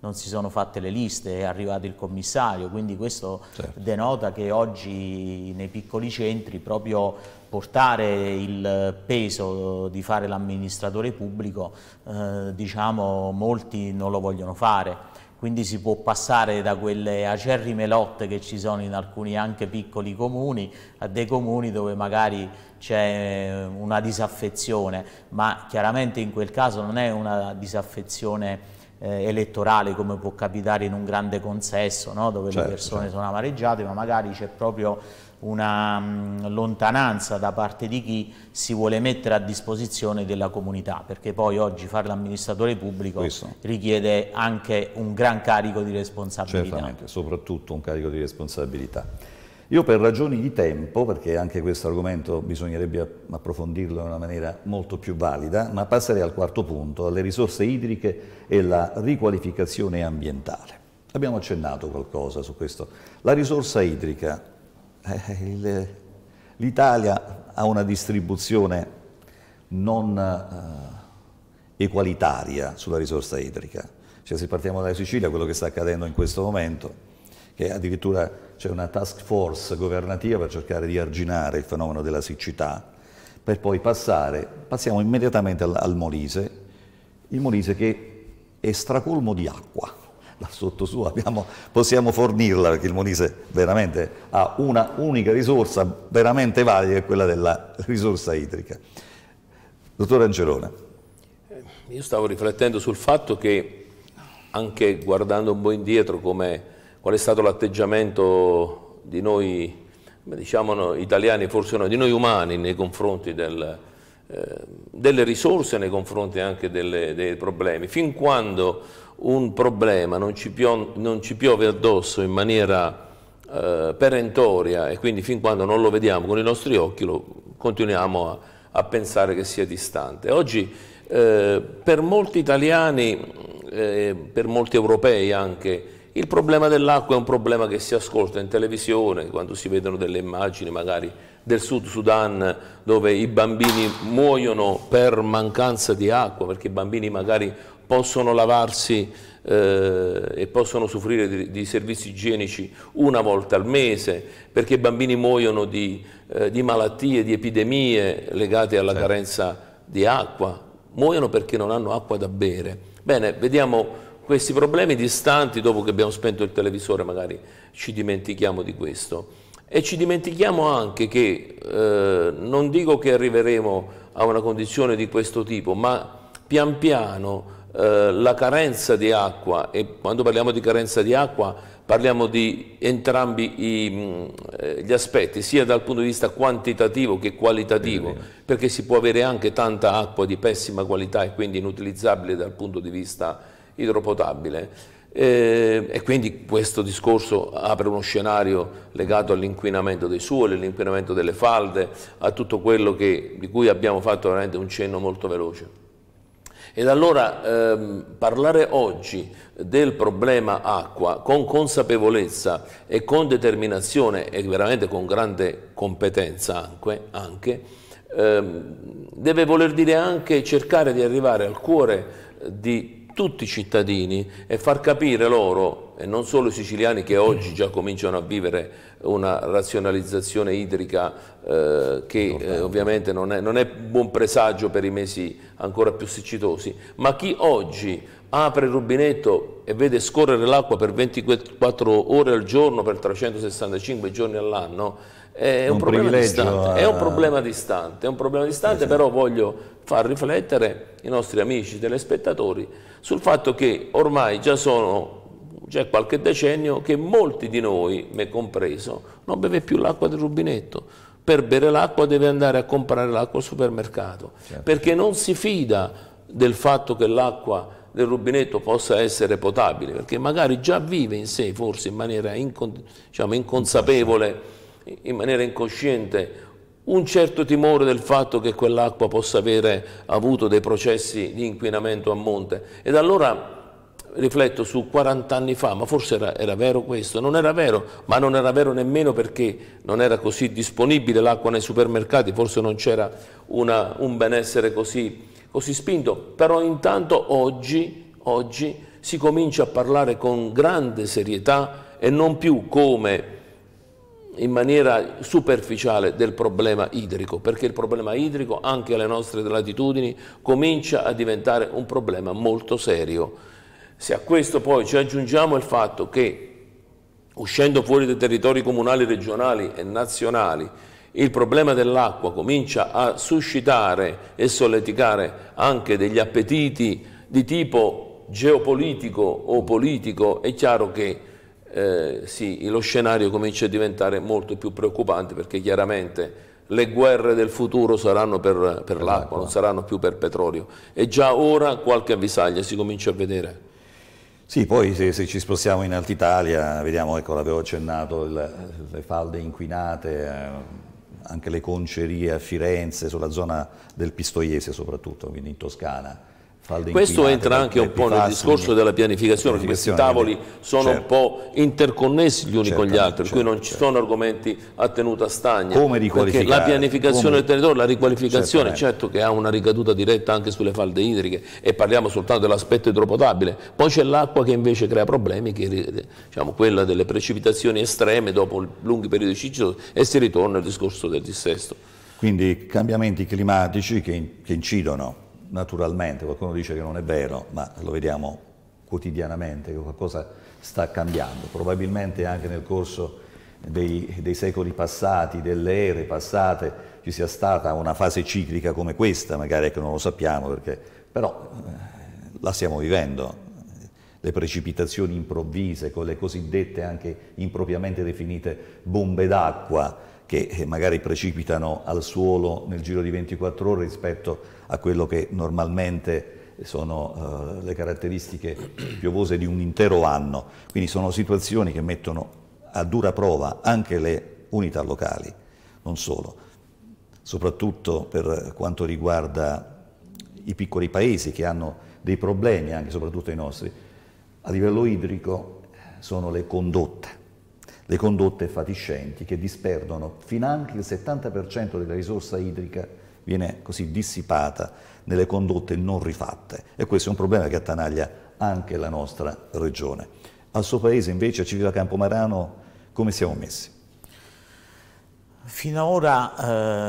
non si sono fatte le liste, è arrivato il commissario, quindi questo certo. denota che oggi nei piccoli centri proprio portare il peso di fare l'amministratore pubblico, eh, diciamo molti non lo vogliono fare. Quindi si può passare da quelle acerrime lotte che ci sono in alcuni anche piccoli comuni a dei comuni dove magari c'è una disaffezione, ma chiaramente in quel caso non è una disaffezione eh, elettorale come può capitare in un grande consesso no? dove certo, le persone certo. sono amareggiate ma magari c'è proprio una mh, lontananza da parte di chi si vuole mettere a disposizione della comunità perché poi oggi fare l'amministratore pubblico Questo. richiede anche un gran carico di responsabilità. Certamente, soprattutto un carico di responsabilità. Io per ragioni di tempo, perché anche questo argomento bisognerebbe approfondirlo in una maniera molto più valida, ma passerei al quarto punto, alle risorse idriche e la riqualificazione ambientale. Abbiamo accennato qualcosa su questo. La risorsa idrica, eh, l'Italia ha una distribuzione non eh, equalitaria sulla risorsa idrica. Cioè, se partiamo dalla Sicilia, quello che sta accadendo in questo momento, che addirittura c'è una task force governativa per cercare di arginare il fenomeno della siccità, per poi passare, passiamo immediatamente al, al Molise, il Molise che è stracolmo di acqua, là sotto su abbiamo, possiamo fornirla perché il Molise veramente ha una unica risorsa veramente valida è quella della risorsa idrica. Dottor Angelone. Eh, io stavo riflettendo sul fatto che anche guardando un po' indietro come qual è stato l'atteggiamento di noi diciamo noi, italiani, forse no, di noi umani nei confronti del, eh, delle risorse, nei confronti anche delle, dei problemi. Fin quando un problema non ci, pio, non ci piove addosso in maniera eh, perentoria e quindi fin quando non lo vediamo con i nostri occhi lo continuiamo a, a pensare che sia distante. Oggi eh, per molti italiani, eh, per molti europei anche, il problema dell'acqua è un problema che si ascolta in televisione, quando si vedono delle immagini magari del Sud Sudan dove i bambini muoiono per mancanza di acqua, perché i bambini magari possono lavarsi eh, e possono soffrire di, di, servizi igienici una volta al mese, perché i bambini muoiono di, eh, di malattie, di epidemie legate alla certo. carenza di acqua, muoiono perché non hanno acqua da bere. Bene, vediamo questi problemi distanti, dopo che abbiamo spento il televisore magari ci dimentichiamo di questo. E ci dimentichiamo anche che, eh, non dico che arriveremo a una condizione di questo tipo, ma pian piano eh, la carenza di acqua, e quando parliamo di carenza di acqua parliamo di entrambi i, mm, eh, gli aspetti, sia dal punto di vista quantitativo che qualitativo, perché si può avere anche tanta acqua di pessima qualità e quindi inutilizzabile dal punto di vista idropotabile. Eh, e quindi questo discorso apre uno scenario legato all'inquinamento dei suoli, all'inquinamento delle falde, a tutto quello che, di cui abbiamo fatto veramente un cenno molto veloce. Ed allora ehm, parlare oggi del problema acqua con consapevolezza e con determinazione e veramente con grande competenza anche, anche ehm, deve voler dire anche cercare di arrivare al cuore di tutti i cittadini e far capire loro, e non solo i siciliani che oggi già cominciano a vivere una razionalizzazione idrica eh, che eh, ovviamente non è, non è buon presagio per i mesi ancora più siccitosi, ma chi oggi apre il rubinetto e vede scorrere l'acqua per 24 ore al giorno, per 365 giorni all'anno, è, un problema, a... è un, problema distante, è un problema distante, esatto. però voglio far riflettere i nostri amici telespettatori sul fatto che ormai già sono già qualche decennio che molti di noi, me compreso, non beve più l'acqua del rubinetto. Per bere l'acqua deve andare a comprare l'acqua al supermercato, certo. perché non si fida del fatto che l'acqua del rubinetto possa essere potabile, perché magari già vive in sé, forse in maniera, incon diciamo, inconsapevole, in maniera incosciente, un certo timore del fatto che quell'acqua possa avere avuto dei processi di inquinamento a monte. Ed allora rifletto su 40 anni fa, ma forse era, era, vero questo, non era vero, ma non era vero nemmeno perché non era così disponibile l'acqua nei supermercati, forse non c'era un benessere così, così, spinto, però intanto oggi, oggi si comincia a parlare con grande serietà e non più come in maniera superficiale del problema idrico, perché il problema idrico anche alle nostre latitudini comincia a diventare un problema molto serio. Se a questo poi ci aggiungiamo il fatto che uscendo fuori dai territori comunali, regionali e nazionali, il problema dell'acqua comincia a suscitare e solleticare anche degli appetiti di tipo geopolitico o politico, è chiaro che eh, sì, lo scenario comincia a diventare molto più preoccupante perché chiaramente le guerre del futuro saranno per, per, l'acqua, non saranno più per petrolio. E già ora qualche avvisaglia si comincia a vedere. Sì, poi se, se ci spostiamo in Alta Italia, vediamo, ecco, l'avevo accennato, il, le falde inquinate, eh, anche le concerie a Firenze, sulla zona del Pistoiese soprattutto, quindi in Toscana questo entra anche un po' nel discorso della pianificazione, questi tavoli sono certo. un po' interconnessi gli uni certo, con gli certo, altri, certo, per cui non ci certo, sono certo. argomenti a tenuta stagna. Come riqualificare? Perché la pianificazione Come... del territorio, la riqualificazione, certo, che ha una ricaduta diretta anche sulle falde idriche e parliamo soltanto dell'aspetto idropotabile, poi c'è l'acqua che invece crea problemi, che diciamo, quella delle precipitazioni estreme dopo lunghi periodi di ciclo e si ritorna al discorso del dissesto. Quindi cambiamenti climatici che, che incidono naturalmente, qualcuno dice che non è vero, ma lo vediamo quotidianamente che qualcosa sta cambiando, probabilmente anche nel corso dei, dei, secoli passati, delle ere passate, ci sia stata una fase ciclica come questa, magari ecco non lo sappiamo, perché, però eh, la stiamo vivendo, le precipitazioni improvvise, con le cosiddette anche impropriamente definite bombe d'acqua, che eh, magari precipitano al suolo nel giro di 24 ore rispetto a a quello che normalmente sono uh, le caratteristiche piovose di un intero anno, quindi sono situazioni che mettono a dura prova anche le unità locali, non solo, soprattutto per quanto riguarda i piccoli paesi che hanno dei problemi, anche soprattutto i nostri, a livello idrico sono le condotte, le condotte fatiscenti che disperdono fino anche il 70% della risorsa idrica viene così dissipata nelle condotte non rifatte e questo è un problema che attanaglia anche la nostra regione. Al suo paese invece, a Civita Campomarano, come siamo messi? Fino ad ora,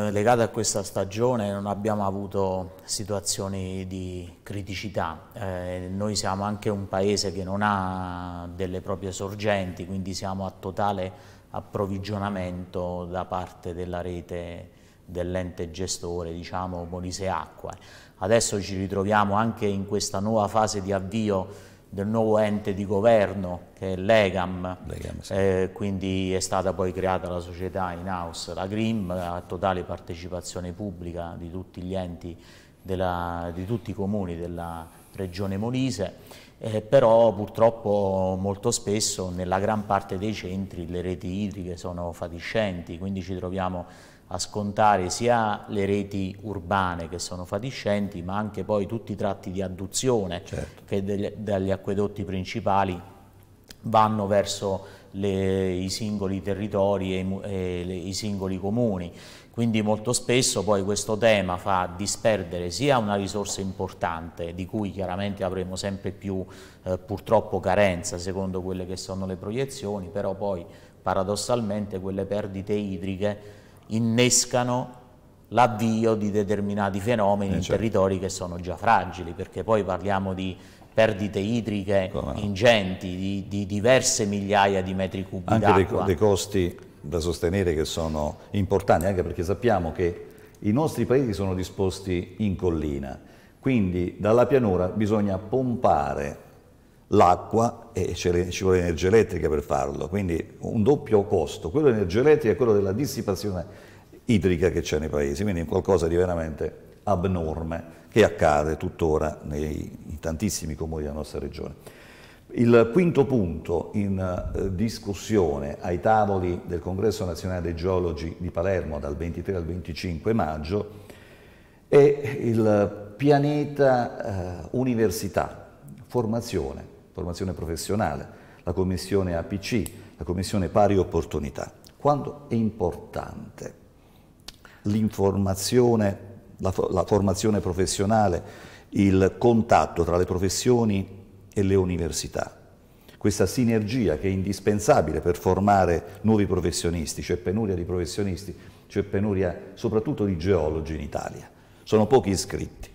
eh, legate a questa stagione, non abbiamo avuto situazioni di criticità. Eh, noi siamo anche un paese che non ha delle proprie sorgenti, quindi siamo a totale approvvigionamento da parte della rete dell'ente gestore, diciamo Molise Acqua. Adesso ci ritroviamo anche in questa nuova fase di avvio del nuovo ente di governo che è l'EGAM, Legam, sì. eh, quindi è stata poi creata la società in house, la GRIM, a totale partecipazione pubblica di tutti gli enti, della, di tutti i comuni della regione Molise, eh, però purtroppo molto spesso nella gran parte dei centri le reti idriche sono fatiscenti, quindi ci troviamo a scontare sia le reti urbane che sono fatiscenti, ma anche poi tutti i tratti di adduzione certo. che degli, dagli acquedotti principali vanno verso le, i singoli territori e, e le, i singoli comuni. Quindi molto spesso poi questo tema fa disperdere sia una risorsa importante, di cui chiaramente avremo sempre più eh, purtroppo carenza secondo quelle che sono le proiezioni, però poi paradossalmente quelle perdite idriche innescano l'avvio di determinati fenomeni eh, in certo. territori che sono già fragili, perché poi parliamo di perdite idriche no. ingenti, di, di, diverse migliaia di metri cubi d'acqua. Anche dei, dei costi da sostenere che sono importanti, anche perché sappiamo che i nostri paesi sono disposti in collina, quindi dalla pianura bisogna pompare l'acqua e ci vuole energia elettrica per farlo, quindi un doppio costo, quello dell'energia elettrica e quello della dissipazione idrica che c'è nei paesi, quindi è qualcosa di veramente abnorme che accade tuttora nei, in tantissimi comuni della nostra regione. Il quinto punto in eh, discussione ai tavoli del Congresso Nazionale dei Geologi di Palermo dal 23 al 25 maggio è il pianeta eh, università, formazione, formazione professionale, la commissione APC, la commissione pari opportunità. Quanto è importante l'informazione, la, la formazione professionale, il contatto tra le professioni e le università, questa sinergia che è indispensabile per formare nuovi professionisti, c'è cioè penuria di professionisti, c'è cioè penuria soprattutto di geologi in Italia. Sono pochi iscritti.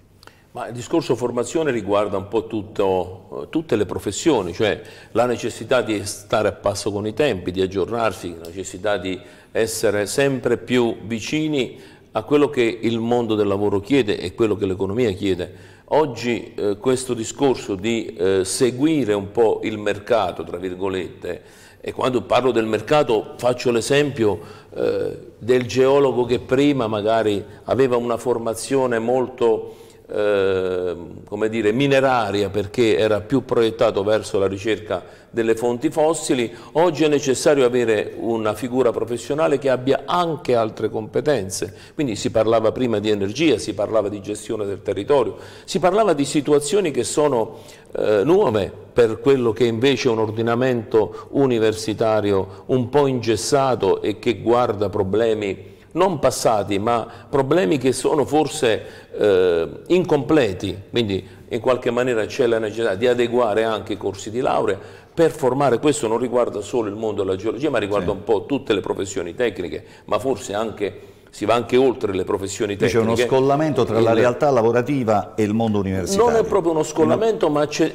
Ma il discorso formazione riguarda un po' tutto, eh, tutte le professioni, cioè la necessità di stare a passo con i tempi, di aggiornarsi, la necessità di essere sempre più vicini a quello che il mondo del lavoro chiede e quello che l'economia chiede. Oggi eh, questo discorso di eh, seguire un po' il mercato, tra virgolette, e quando parlo del mercato faccio l'esempio eh, del geologo che prima magari aveva una formazione molto Ehm, come dire, mineraria perché era più proiettato verso la ricerca delle fonti fossili, oggi è necessario avere una figura professionale che abbia anche altre competenze. Quindi si parlava prima di energia, si parlava di gestione del territorio, si parlava di situazioni che sono eh, nuove per quello che invece è un ordinamento universitario un po' ingessato e che guarda problemi non passati, ma problemi che sono forse eh, incompleti, quindi in qualche maniera c'è la necessità di adeguare anche i corsi di laurea per formare, questo non riguarda solo il mondo della geologia, ma riguarda sì. un po' tutte le professioni tecniche, ma forse anche si va anche oltre le professioni tecniche. C'è uno scollamento tra il... la realtà lavorativa e il mondo universitario. Non è proprio uno scollamento, ma c'è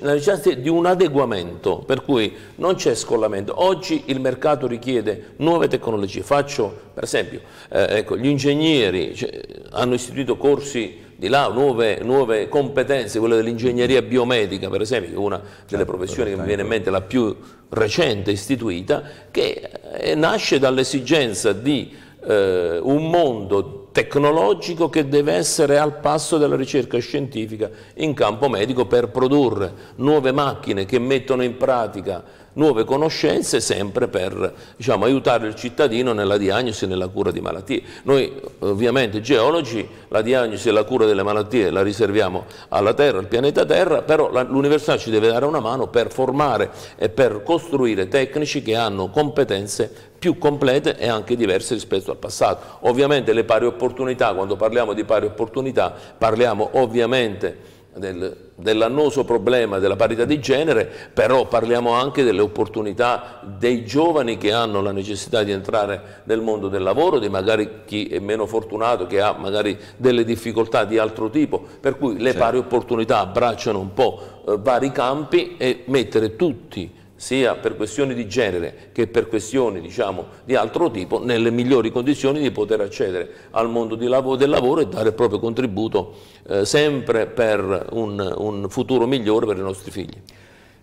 la necessità di un adeguamento, per cui non c'è scollamento. Oggi il mercato richiede nuove tecnologie. Faccio, per esempio, eh, ecco, gli ingegneri cioè, hanno istituito corsi di là nuove, nuove competenze, quella dell'ingegneria biomedica per esempio, che è una delle certo, professioni che mi viene in mente la più recente istituita, che eh, nasce dall'esigenza di eh, un mondo tecnologico che deve essere al passo della ricerca scientifica in campo medico per produrre nuove macchine che mettono in pratica nuove conoscenze sempre per diciamo, aiutare il cittadino nella diagnosi e nella cura di malattie. Noi ovviamente geologi la diagnosi e la cura delle malattie la riserviamo alla Terra, al pianeta Terra, però l'università ci deve dare una mano per formare e per costruire tecnici che hanno competenze più complete e anche diverse rispetto al passato. Ovviamente le pari opportunità, quando parliamo di pari opportunità parliamo ovviamente del, dell'annoso problema della parità di genere, però parliamo anche delle opportunità dei giovani che hanno la necessità di entrare nel mondo del lavoro, di magari chi è meno fortunato, che ha magari delle difficoltà di altro tipo, per cui le certo. pari opportunità abbracciano un po' eh, vari campi e mettere tutti sia per questioni di genere che per questioni diciamo, di altro tipo, nelle migliori condizioni di poter accedere al mondo lavoro, del lavoro e dare il proprio contributo eh, sempre per un, un futuro migliore per i nostri figli.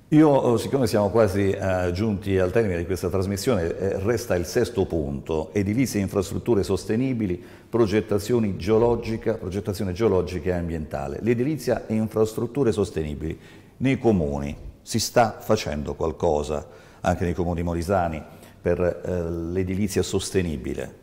Io, oh, siccome siamo quasi eh, giunti al termine di questa trasmissione, eh, resta il sesto punto, edilizie e infrastrutture sostenibili, progettazione geologica, progettazione geologica e ambientale. L'edilizia e infrastrutture sostenibili nei comuni, si sta facendo qualcosa anche nei comuni molisani per eh, l'edilizia sostenibile?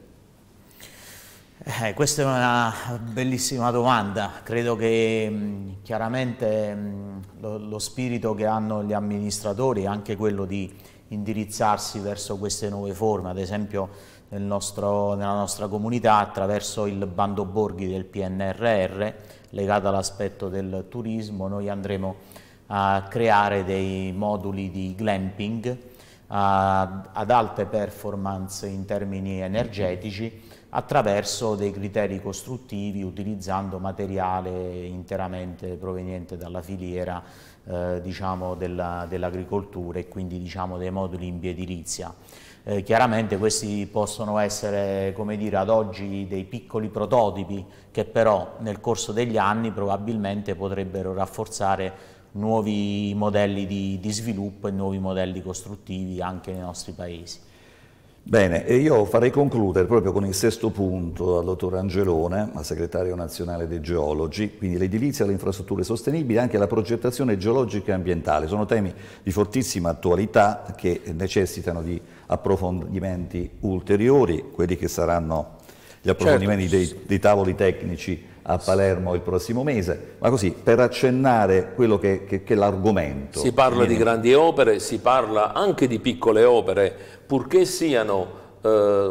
Eh, questa è una bellissima domanda, credo che mh, mm, chiaramente mh, mm, lo, lo, spirito che hanno gli amministratori è anche quello di indirizzarsi verso queste nuove forme, ad esempio nel nostro, nella nostra comunità attraverso il bando borghi del PNRR legato all'aspetto del turismo noi andremo a a creare dei moduli di glamping a, ad alte performance in termini energetici attraverso dei criteri costruttivi utilizzando materiale interamente proveniente dalla filiera eh, diciamo dell'agricoltura e quindi diciamo, dei moduli in biedilizia. Eh, chiaramente questi possono essere, come dire, ad oggi dei piccoli prototipi che però nel corso degli anni probabilmente potrebbero rafforzare nuovi modelli di, di sviluppo e nuovi modelli costruttivi anche nei nostri paesi. Bene, e io farei concludere proprio con il sesto punto al dottor Angelone, al segretario nazionale dei geologi, quindi l'edilizia, le infrastrutture sostenibili e anche la progettazione geologica e ambientale. Sono temi di fortissima attualità che necessitano di approfondimenti ulteriori, quelli che saranno gli approfondimenti certo. dei, dei tavoli tecnici a Palermo il prossimo mese, ma così per accennare quello che, che, che è l'argomento. Si parla di grandi opere, si parla anche di piccole opere, purché siano eh,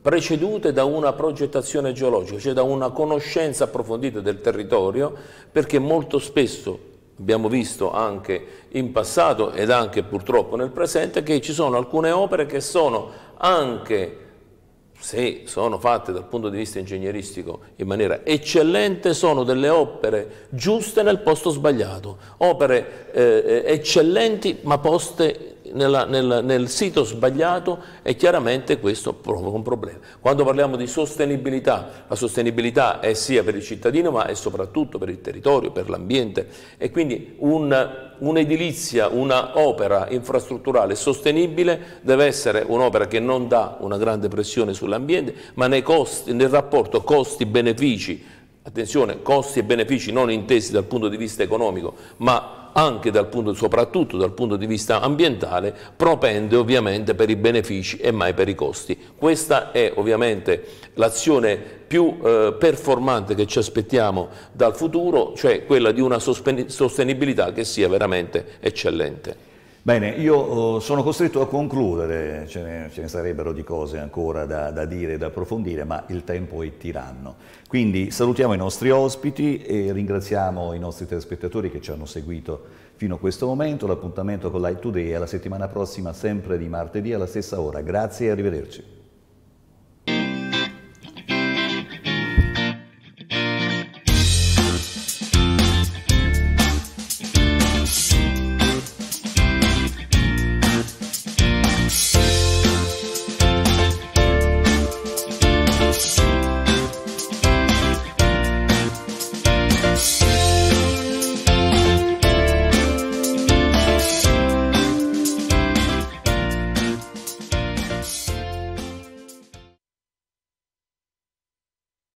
precedute da una progettazione geologica, cioè da una conoscenza approfondita del territorio, perché molto spesso abbiamo visto anche in passato ed anche purtroppo nel presente che ci sono alcune opere che sono anche se sono fatte dal punto di vista ingegneristico in maniera eccellente, sono delle opere giuste nel posto sbagliato, opere eh, eh eccellenti ma poste nella, nel, nel, sito sbagliato e chiaramente questo provoca un problema. Quando parliamo di sostenibilità, la sostenibilità è sia per il cittadino ma è soprattutto per il territorio, per l'ambiente e quindi un'edilizia, un'opera infrastrutturale sostenibile deve essere un'opera che non dà una grande pressione sull'ambiente ma costi, nel rapporto costi-benefici, attenzione costi e benefici non intesi dal punto di vista economico ma anche dal punto, soprattutto dal punto di vista ambientale, propende ovviamente per i benefici e mai per i costi. Questa è ovviamente l'azione più eh, performante che ci aspettiamo dal futuro, cioè quella di una sostenibilità che sia veramente eccellente. Bene, io eh, sono costretto a concludere, ce ne, ce ne sarebbero di cose ancora da, da dire e da approfondire, ma il tempo è tiranno. Quindi salutiamo i nostri ospiti e ringraziamo i nostri telespettatori che ci hanno seguito fino a questo momento. L'appuntamento con Light Today è la settimana prossima, sempre di martedì alla stessa ora. Grazie e arrivederci.